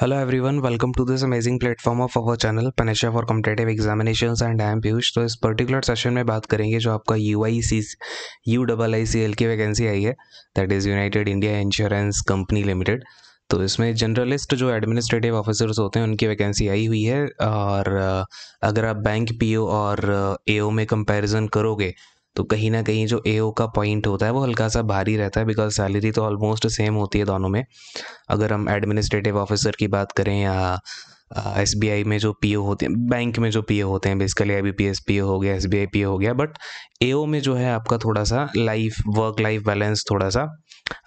Hello everyone welcome to this amazing platform of our channel Panacea for competitive examinations and I am Piyush तो इस particular session में बात करेंगे जो आपका U I C U double I C L की vacancy आई है that is United India Insurance company limited तो इसमें जनरलिस्ट जो एडमिनिस्ट्रेटिव ऑफिसर्स होते हैं उनकी वैकेंसी आई हुई है और अगर आप बैंक पी और ए में कंपेरिजन करोगे तो कहीं ना कहीं जो ए का पॉइंट होता है वो हल्का सा भारी रहता है बिकॉज सैलरी तो ऑलमोस्ट सेम होती है दोनों में अगर हम एडमिनिस्ट्रेटिव ऑफिसर की बात करें या एस बी आई में जो पी ओ होते हैं बैंक में जो पी ओ होते हैं basically I B P S P O हो गया S B I P O हो गया बट ए ओ में जो है आपका थोड़ा सा लाइफ वर्क लाइफ बैलेंस थोड़ा सा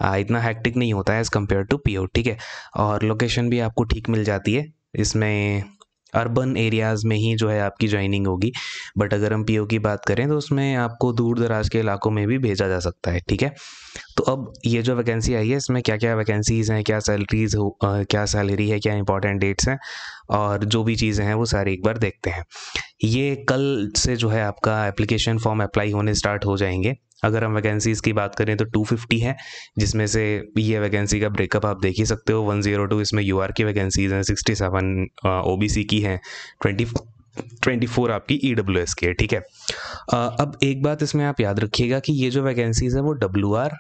आ, इतना हैक्टिक नहीं होता है as compare to P O ठीक है और लोकेशन भी आपको ठीक मिल जाती है इसमें अर्बन एरियाज़ में ही जो है आपकी ज्वाइनिंग होगी बट अगर हम पीओ की बात करें तो उसमें आपको दूर दराज के इलाकों में भी भेजा जा सकता है ठीक है तो अब ये जो वैकेंसी आई है इसमें क्या क्या वैकेंसीज़ हैं क्या सैलरीज हो आ, क्या सैलरी है क्या इंपॉर्टेंट डेट्स हैं और जो भी चीज़ें हैं वो सारी एक बार देखते हैं ये कल से जो है आपका एप्लीकेशन फॉर्म अप्लाई होने स्टार्ट हो जाएंगे अगर हम वैकेंसीज़ की बात करें तो 250 है जिसमें से ये वैकेंसी का ब्रेकअप आप देख ही सकते हो 102 इसमें यू की वैकेंसीज हैं 67 ओ की हैं 20 ट्वेंटी फोर आपकी ई डब्ल्यू एस की है ठीक है आ, अब एक बात इसमें आप याद रखिएगा कि ये जो वैकेंसीज है वो डब्ल्यू आर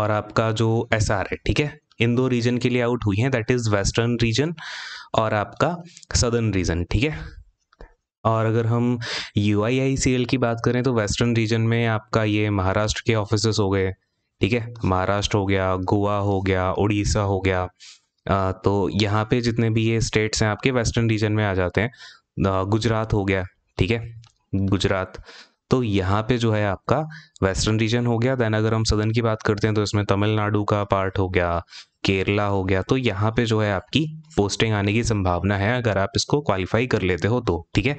और आपका जो एस आर है ठीक है इन दो रीजन के लिए आउट हुई हैं दैट इज़ वेस्टर्न रीजन और आपका सदर्न रीजन ठीक है और अगर हम यू आई की बात करें तो वेस्टर्न रीजन में आपका ये महाराष्ट्र के ऑफिस हो गए ठीक है महाराष्ट्र हो गया गोवा हो गया उड़ीसा हो गया आ, तो यहाँ पे जितने भी ये स्टेट्स हैं आपके वेस्टर्न रीजन में आ जाते हैं गुजरात हो गया ठीक है गुजरात तो यहाँ पे जो है आपका वेस्टर्न रीजन हो गया देन अगर हम सदन की बात करते हैं तो इसमें तमिलनाडु का पार्ट हो गया केरला हो गया तो यहाँ पे जो है आपकी पोस्टिंग आने की संभावना है अगर आप इसको क्वालिफाई कर लेते हो तो ठीक है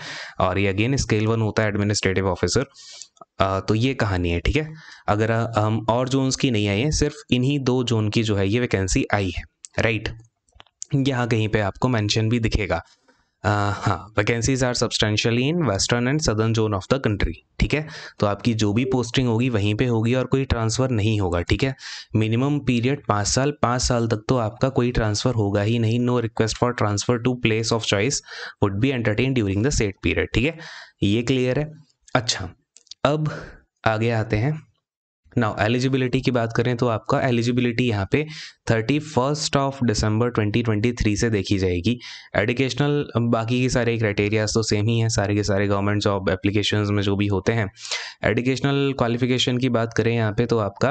और ये अगेन स्केल वन होता है एडमिनिस्ट्रेटिव ऑफिसर तो ये कहानी है ठीक है अगर हम और जोन्स की नहीं आई है सिर्फ इन्हीं दो जोन की जो है ये वैकेंसी आई है राइट यहाँ कहीं पे आपको मेंशन भी दिखेगा हाँ vacancies are substantially in western and southern zone of the country ठीक है तो आपकी जो भी पोस्टिंग होगी वहीं पे होगी और कोई ट्रांसफ़र नहीं होगा ठीक है मिनिमम पीरियड पाँच साल पाँच साल तक तो आपका कोई ट्रांसफ़र होगा ही नहीं no request for transfer to place of choice would be entertain during the set period ठीक है ये क्लियर है अच्छा अब आगे आते हैं नाउ एलिजिबिलिटी की बात करें तो आपका एलिजिबिलिटी यहाँ पे thirty first of December twenty twenty three से देखी जाएगी एडुकेशनल बाकी के सारे क्राइटेरियाज तो सेम ही हैं सारे के सारे गवर्नमेंट जॉब एप्लीकेशन में जो भी होते हैं एडुकेशनल क्वालिफिकेशन की बात करें यहाँ पे तो आपका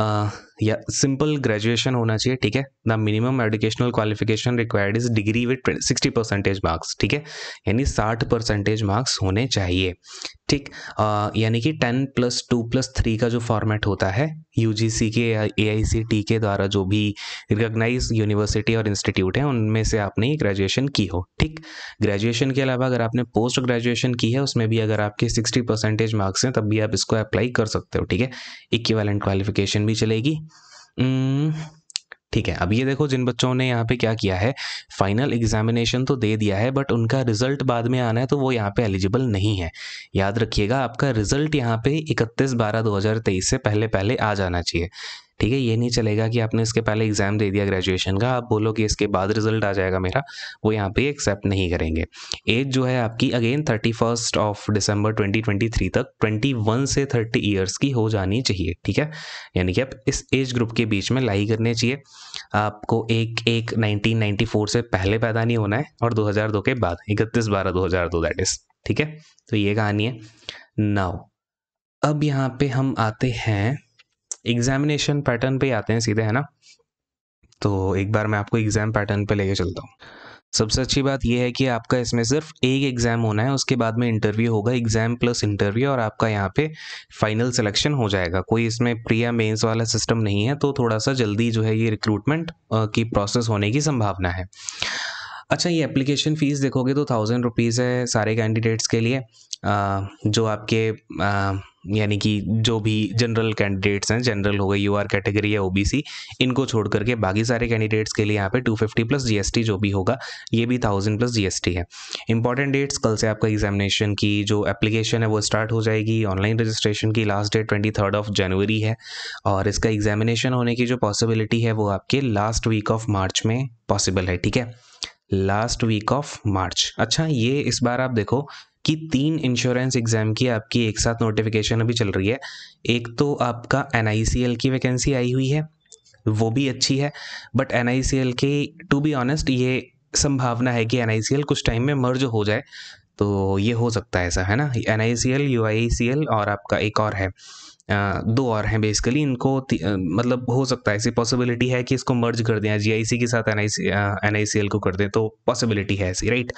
आ, या सिंपल ग्रेजुएशन होना चाहिए ठीक है the minimum educational qualification required is degree with sixty percentage marks ठीक है यानी साठ परसेंटेज मार्क्स होने चाहिए ठीक यानी कि ten plus two plus three का जो फॉर्मेट होता है यू के ए के द्वारा जो भी रिकग्नाइज यूनिवर्सिटी और इंस्टीट्यूट हैं उनमें से आपने ग्रेजुएशन की हो ठीक ग्रेजुएशन के अलावा अगर आपने पोस्ट ग्रेजुएशन की है उसमें भी अगर आपके सिक्सटी परसेंटेज मार्क्स मार्क्स हैं तब भी आप इसको अप्लाई कर सकते हो ठीक है इक्वेलेंट क्वालिफिकेशन भी चलेगी hmm, ठीक है अब ये देखो जिन बच्चों ने यहाँ पे क्या किया है फाइनल एग्जामिनेशन तो दे दिया है बट उनका रिजल्ट बाद में आना है तो वो यहाँ पे एलिजिबल नहीं है याद रखिएगा आपका रिजल्ट यहाँ पे 31 बारह 2023 से पहले पहले आ जाना चाहिए ठीक है ये नहीं चलेगा कि आपने इसके पहले एग्ज़ाम दे दिया ग्रेजुएशन का आप बोलो कि इसके बाद रिजल्ट आ जाएगा मेरा वो यहाँ पे एक्सेप्ट नहीं करेंगे एज जो है आपकी again thirty first of December 2023 तक 21 से 30 ईयर्स की हो जानी चाहिए ठीक है यानी कि आप इस एज ग्रुप के बीच में लाई करने चाहिए आपको एक एक फोर से पहले पैदा नहीं होना है और दो के बाद इकतीस बारह दो हज़ार दो दैट इज़ ठीक है तो ये कहानी है नाउ अब यहाँ पे हम आते हैं एग्जामिनेशन पैटर्न पे आते हैं सीधे है ना तो एक बार मैं आपको एग्ज़ाम पैटर्न पे लेके चलता हूँ सबसे अच्छी बात यह है कि आपका इसमें सिर्फ एक एग्ज़ाम होना है उसके बाद में इंटरव्यू होगा एग्ज़ाम प्लस इंटरव्यू और आपका यहाँ पे फाइनल सिलेक्शन हो जाएगा कोई इसमें प्रिया मेंस वाला सिस्टम नहीं है तो थोड़ा सा जल्दी जो है ये रिक्रूटमेंट की प्रोसेस होने की संभावना है अच्छा ये एप्लीकेशन फ़ीस देखोगे तो थाउजेंड रुपीज़ है सारे कैंडिडेट्स के लिए जो आपके यानी कि जो भी जनरल कैंडिडेट्स हैं जनरल हो गए यू आर कैटेगरी या ओबीसी इनको छोड़ करके बाकी सारे कैंडिडेट्स के लिए यहाँ पे 250 प्लस जीएसटी जो भी होगा ये भी थाउजेंड प्लस जीएसटी है इंपॉर्टेंट डेट्स कल से आपका एग्जामिनेशन की जो एप्लीकेशन है वो स्टार्ट हो जाएगी ऑनलाइन रजिस्ट्रेशन की last date twenty of January है और इसका एग्जामिनेशन होने की जो पॉसिबिलिटी है वो आपके लास्ट वीक ऑफ मार्च में पॉसिबल है ठीक है लास्ट वीक ऑफ मार्च अच्छा ये इस बार आप देखो कि तीन इंश्योरेंस एग्ज़ाम की आपकी एक साथ नोटिफिकेशन अभी चल रही है एक तो आपका एन की वैकेंसी आई हुई है वो भी अच्छी है बट एन के टू बी ऑनेस्ट ये संभावना है कि एन कुछ टाइम में मर्ज हो जाए तो ये हो सकता है ऐसा है ना N I C L U I C L और आपका एक और है दो और हैं बेसिकली इनको मतलब हो सकता है ऐसी पॉसिबिलिटी है कि इसको मर्ज कर दें जी के साथ एन आई को कर दें तो पॉसिबिलिटी है ऐसी राइट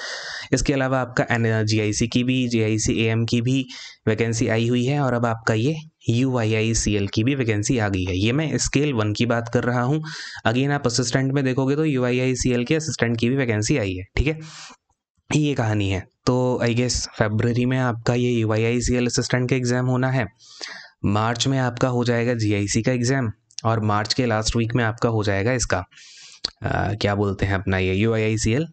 इसके अलावा आपका एन जी की भी जी आई की भी वैकेंसी आई हुई है और अब आपका ये U I I C L की भी वैकेंसी आ गई है ये मैं स्केल वन की बात कर रहा हूँ अगेन आप असिस्टेंट में देखोगे तो U I I C L के असिस्टेंट की भी वैकेंसी आई है ठीक है ये कहानी है तो आई गेस फेबररी में आपका ये U I I C L assistant का एग्ज़ाम होना है मार्च में आपका हो जाएगा जी का एग्ज़ाम और मार्च के लास्ट वीक में आपका हो जाएगा इसका आ, क्या बोलते हैं अपना ये U I I C L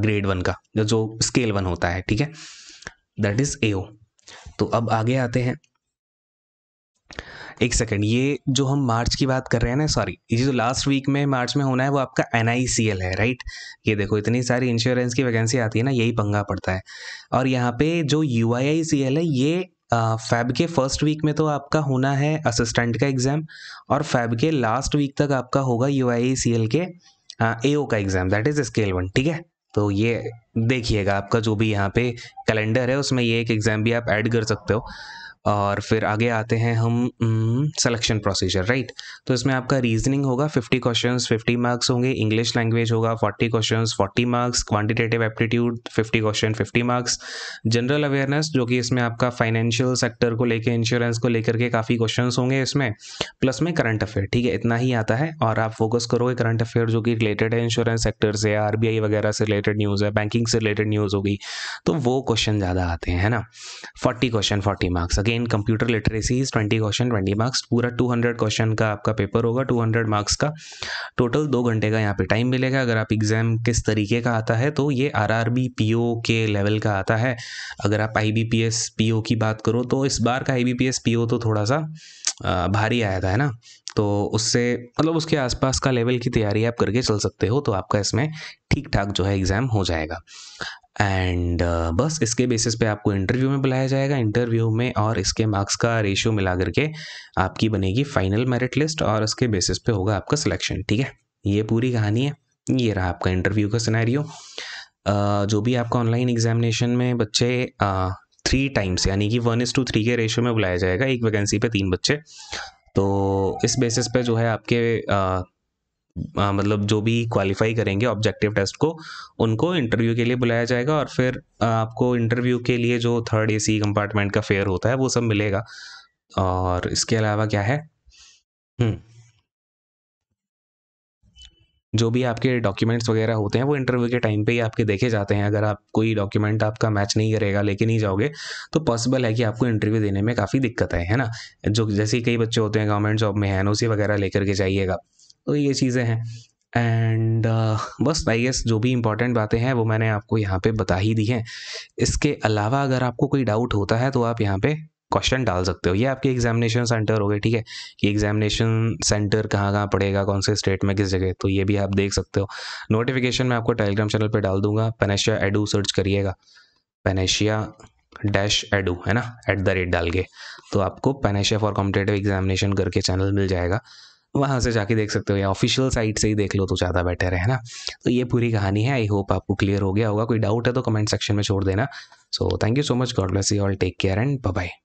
grade one का जो जो स्केल वन होता है ठीक है दैट इज़ ए तो अब आगे आते हैं एक सेकेंड ये जो हम मार्च की बात कर रहे हैं ना सॉरी ये जो लास्ट वीक में मार्च में होना है वो आपका एन है राइट ये देखो इतनी सारी इंश्योरेंस की वैकेंसी आती है ना यही पंगा पड़ता है और यहाँ पे जो यू है ये फैब के फर्स्ट वीक में तो आपका होना है असिस्टेंट का एग्ज़ाम और फैब के लास्ट वीक तक आपका होगा यू आई सी एल के ए ओ का exam that is scale one ठीक है तो ये देखिएगा आपका जो भी यहाँ पे कैलेंडर है उसमें ये एक एग्ज़ाम भी आप ऐड कर सकते हो और फिर आगे आते हैं हम सिलेक्शन प्रोसीजर राइट तो इसमें आपका रीजनिंग होगा 50 क्वेश्चंस 50 मार्क्स होंगे इंग्लिश लैंग्वेज होगा 40 questions 40 marks quantitative aptitude 50 question 50 marks general awareness जो कि इसमें आपका फाइनेंशियल सेक्टर को लेकर इंश्योरेंस को लेकर के काफ़ी क्वेश्चन होंगे इसमें प्लस में करंट अफेयर ठीक है इतना ही आता है और आप फोकस करोगे करंट अफेयर जो कि रिलेटेड है इंश्योरेंस सेक्टर से आर वगैरह से रिलेटेड न्यूज़ है बैंकिंग से रिलेटेड न्यूज़ होगी तो वो क्वेश्चन ज़्यादा आते हैं है ना forty question forty marks again again computer literacy is twenty question twenty marks पूरा टू हंड्रेड क्वेश्चन का आपका पेपर होगा टू हंड्रेड मार्क्स का टोटल दो घंटे का यहाँ पे टाइम मिलेगा अगर आप एग्ज़ाम किस तरीके का आता है तो ये R R B P O के लेवल का आता है अगर आप I B P S P O की बात करो तो इस बार का I B P S P O तो थोड़ा सा भारी आया था है ना तो उससे मतलब उसके आसपास का लेवल की तैयारी आप करके चल सकते हो तो आपका इसमें ठीक ठाक जो है एग्ज़ाम हो जाएगा एंड uh, बस इसके बेसिस पे आपको इंटरव्यू में बुलाया जाएगा इंटरव्यू में और इसके मार्क्स का रेशियो मिला करके आपकी बनेगी फाइनल मेरिट लिस्ट और उसके बेसिस पे होगा आपका सिलेक्शन ठीक है ये पूरी कहानी है ये रहा आपका इंटरव्यू का सिनेरियो uh, जो भी आपका ऑनलाइन एग्जामिनेशन में बच्चे थ्री uh, टाइम्स यानी कि वन इज़ टू थ्री के रेशियो में बुलाया जाएगा एक वैकेंसी पे तीन बच्चे तो इस बेसिस पे जो है आपके uh, आ, हाँ, मतलब जो भी क्वालिफाई करेंगे ऑब्जेक्टिव टेस्ट को उनको इंटरव्यू के लिए बुलाया जाएगा और फिर आपको इंटरव्यू के लिए जो थर्ड सी कंपार्टमेंट का फेयर होता है वो सब मिलेगा और इसके अलावा क्या है हम्म। जो भी आपके डॉक्यूमेंट्स वगैरह होते हैं वो इंटरव्यू के टाइम पे ही आपके देखे जाते हैं अगर आप कोई डॉक्यूमेंट आपका मैच नहीं करेगा लेके नहीं जाओगे तो पॉसिबल है कि आपको इंटरव्यू देने में काफ़ी दिक्कत है है ना जो जैसे कई बच्चे होते हैं गवर्नमेंट जॉब में एन वगैरह लेकर के जाइएगा तो ये चीज़ें हैं एंड uh, बस आई गेस जो भी इम्पोर्टेंट बातें हैं वो मैंने आपको यहाँ पे बता ही दी हैं इसके अलावा अगर आपको कोई डाउट होता है तो आप यहाँ पे क्वेश्चन डाल सकते हो ये आपके एग्जामिनेशन सेंटर हो गए ठीक है कि एग्जामिनेशन सेंटर कहाँ कहाँ पड़ेगा कौन से स्टेट में किस जगह तो ये भी आप देख सकते हो नोटिफिकेशन मैं आपको टेलीग्राम चैनल पर डाल दूंगा पेनेशिया एडू सर्च करिएगा पेनेशिया डैश एडू है ना एट द रेट डाल के तो आपको पेनेशिया फॉर कॉम्पिटेटिव एग्जामिनेशन करके चैनल मिल जाएगा वहाँ से जाके देख सकते हो या ऑफिशियल साइट से ही देख लो तो ज़्यादा बेटर है ना तो ये पूरी कहानी है आई होप आपको क्लियर हो गया होगा कोई डाउट है तो कमेंट सेक्शन में छोड़ देना so thank you so much God bless you all take care and bye